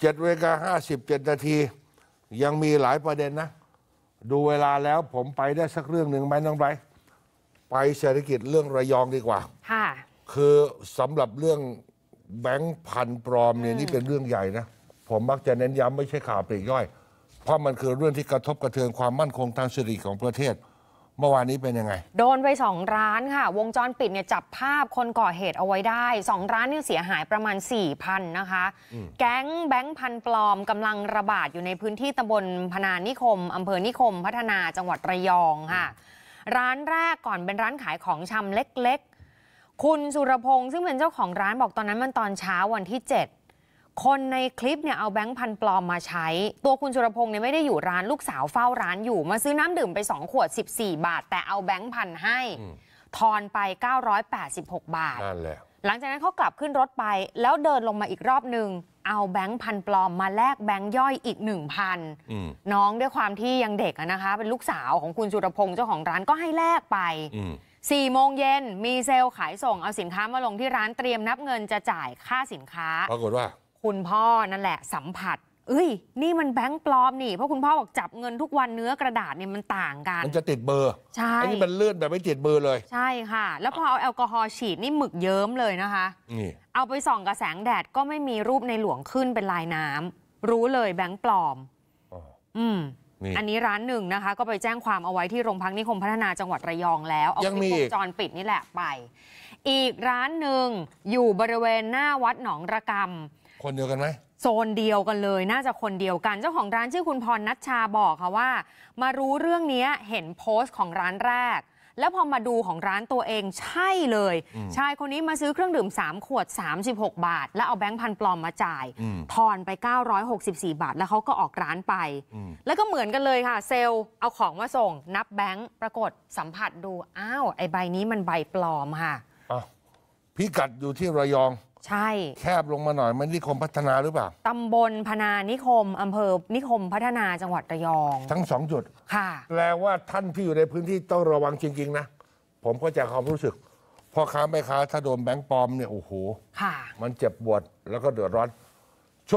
เจ็ดเวลาห้าสิบเจ็ดนาที ยังมีหลายประเด็นนะ ดูเวลาแล้วผมไปได้สักเรื่องหนึ่งไหมน้องไบไปเศรษฐกิจเรื่องระยองดีกว่าค่ะคือสำหรับเรื่องแบงค์พันปลอมเนี่ยนี่เป็นเรื่องใหญ่นะ ผมมักจะเน้นย้ำไม่ใช่ข่าวปลีกย่อย เพราะมันคือเรื่องที่กระทบกระเทือนความมั่นคงทางเศรษฐกิจของประเทศเมื่อวานนี้เป็นยังไง โดนไป 2 ร้านค่ะ วงจรปิดเนี่ยจับภาพคนก่อเหตุเอาไว้ได้ 2 ร้านเนี่ยเสียหายประมาณ 4 0 0ันนะคะ แก๊งแบงค์พันปลอมกำลังระบาดอยู่ในพื้นที่ตำบลพนานิคมอำเภอนิคม พัฒนาจังหวัดระยองค่ะ ร้านแรกก่อนเป็นร้านขายของชำเล็ก ๆ คุณสุรพงศ์ซึ่งเป็นเจ้าของร้านบอกตอนนั้นมันตอนเช้าวันที่7คนในคลิปเนี่ยเอาแบงค์พันปลอมมาใช้ ตัวคุณสุรพงศ์เนี่ยไม่ได้อยู่ร้านลูกสาวเฝ้าร้านอยู่มาซื้อน้ำดื่มไป 2ขวด 14 บาท แต่เอาแบงค์พันให้ทอนไป 986 บาทนั่นแหละหลังจากนั้นเขากลับขึ้นรถไป แล้วเดินลงมาอีกรอบหนึ่ง เอาแบงค์พันปลอมมาแลกแบงค์ย่อยอีกหนึ่งพันน้องด้วยความที่ยังเด็กนะคะเป็นลูกสาวของคุณสุรพงศ์เจ้าของร้านก็ให้แลกไปสี่โมงเย็นมีเซลล์ขายส่ง เอาสินค้ามาลงที่ร้านเตรียมนับเงินจะจ่ายค่าสินค้าปรากฏว่าคุณพ่อนั่นแหละสัมผัส เอ้ย นี่มันแบงค์ปลอมนี่ เพราะคุณพ่อบอกจับเงินทุกวันเนื้อกระดาษเนี่ยมันต่างกัน มันจะติดเบอร์ ใช่ อันนี้มันเลื่อนแบบไม่ติดเบอร์เลย ใช่ค่ะ แล้วพอเอาแอลกอฮอล์ฉีดนี่หมึกเยิ้มเลยนะคะ นี่ เอาไปส่องกับแสงแดดก็ไม่มีรูปในหลวงขึ้นเป็นลายน้ำ รู้เลยแบงค์ปลอมอืมอันนี้ร้านหนึ่งนะคะก็ไปแจ้งความเอาไว้ที่โรงพักนิคมพัฒนาจังหวัดระยองแล้วเอาคลิปวงจรปิดนี่แหละไป อีกร้านหนึ่งอยู่บริเวณหน้าวัดหนองระกำคนเดียวกันไหมโซนเดียวกันเลยน่าจะคนเดียวกัน เจ้าของร้านชื่อคุณพรนัชชาบอกค่ะว่า มารู้เรื่องนี้เห็นโพสต์ของร้านแรกแล้วพอมาดูของร้านตัวเอง ใช่เลย ชายคนนี้มาซื้อเครื่องดื่ม 3 ขวด 36 บาท แล้วเอาแบงค์พันปลอมมาจ่าย ทอนไป 964 บาท แล้วเขาก็ออกร้านไป แล้วก็เหมือนกันเลยค่ะ เซลเอาของมาส่ง นับแบงค์ ปรากฏสัมผัสดู อ้าวไอใบนี้มันใบปลอมค่ะพิกัดอยู่ที่ระยองใช่ แคบลงมาหน่อยมันนิคมพัฒนาหรือเปล่า ตำบลพนานิคม อำเภอนิคมพัฒนาจังหวัดระยอง ทั้งสองจุดค่ะแปลว่าท่านที่อยู่ในพื้นที่ต้องระวังจริง ๆ นะ ผมก็จะความรู้สึกพ่อค้าแม่ค้า ถ้าโดนแบงค์ปลอมเนี่ยโอ้โหค่ะ มันเจ็บปวดแล้วก็เดือดร้อน